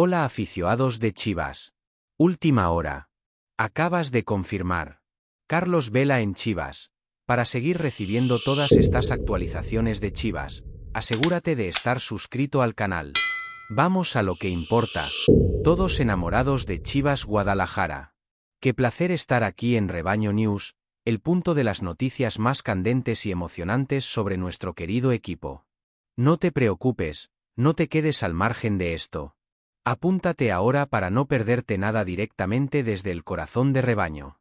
Hola aficionados de Chivas. Última hora. Acabas de confirmar. Carlos Vela en Chivas. Para seguir recibiendo todas estas actualizaciones de Chivas, asegúrate de estar suscrito al canal. Vamos a lo que importa. Todos enamorados de Chivas Guadalajara. Qué placer estar aquí en Rebaño News, el punto de las noticias más candentes y emocionantes sobre nuestro querido equipo. No te preocupes, no te quedes al margen de esto. Apúntate ahora para no perderte nada directamente desde el corazón de rebaño.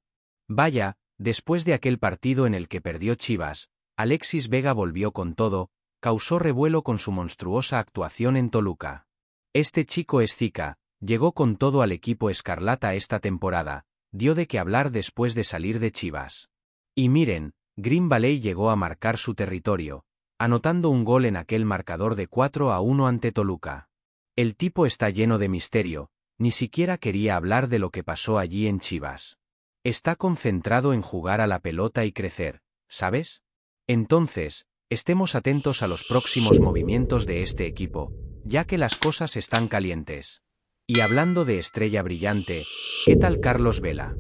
Vaya, después de aquel partido en el que perdió Chivas, Alexis Vega volvió con todo, causó revuelo con su monstruosa actuación en Toluca. Este chico es Zika, llegó con todo al equipo Escarlata esta temporada, dio de qué hablar después de salir de Chivas. Y miren, Green Valley llegó a marcar su territorio, anotando un gol en aquel marcador de 4 a 1 ante Toluca. El tipo está lleno de misterio, ni siquiera quería hablar de lo que pasó allí en Chivas. Está concentrado en jugar a la pelota y crecer, ¿sabes? Entonces, estemos atentos a los próximos movimientos de este equipo, ya que las cosas están calientes. Y hablando de estrella brillante, ¿qué tal Carlos Vela?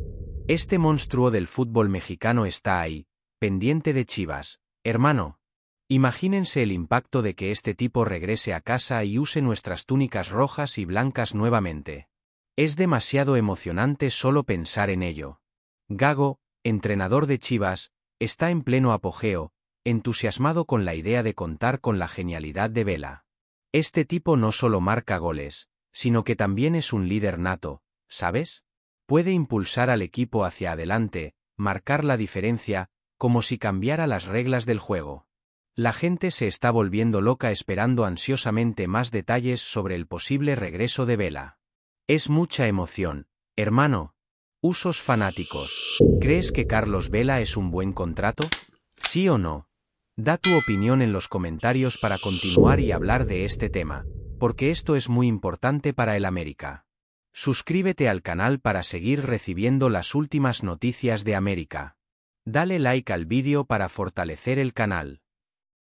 Este monstruo del fútbol mexicano está ahí, pendiente de Chivas, hermano. Imagínense el impacto de que este tipo regrese a casa y use nuestras túnicas rojas y blancas nuevamente. Es demasiado emocionante solo pensar en ello. Gago, entrenador de Chivas, está en pleno apogeo, entusiasmado con la idea de contar con la genialidad de Vela. Este tipo no solo marca goles, sino que también es un líder nato, ¿sabes? Puede impulsar al equipo hacia adelante, marcar la diferencia, como si cambiara las reglas del juego. La gente se está volviendo loca esperando ansiosamente más detalles sobre el posible regreso de Vela. Es mucha emoción, hermano. Usos fanáticos. ¿Crees que Carlos Vela es un buen contrato? ¿Sí o no? Da tu opinión en los comentarios para continuar y hablar de este tema, porque esto es muy importante para el América. Suscríbete al canal para seguir recibiendo las últimas noticias de América. Dale like al vídeo para fortalecer el canal.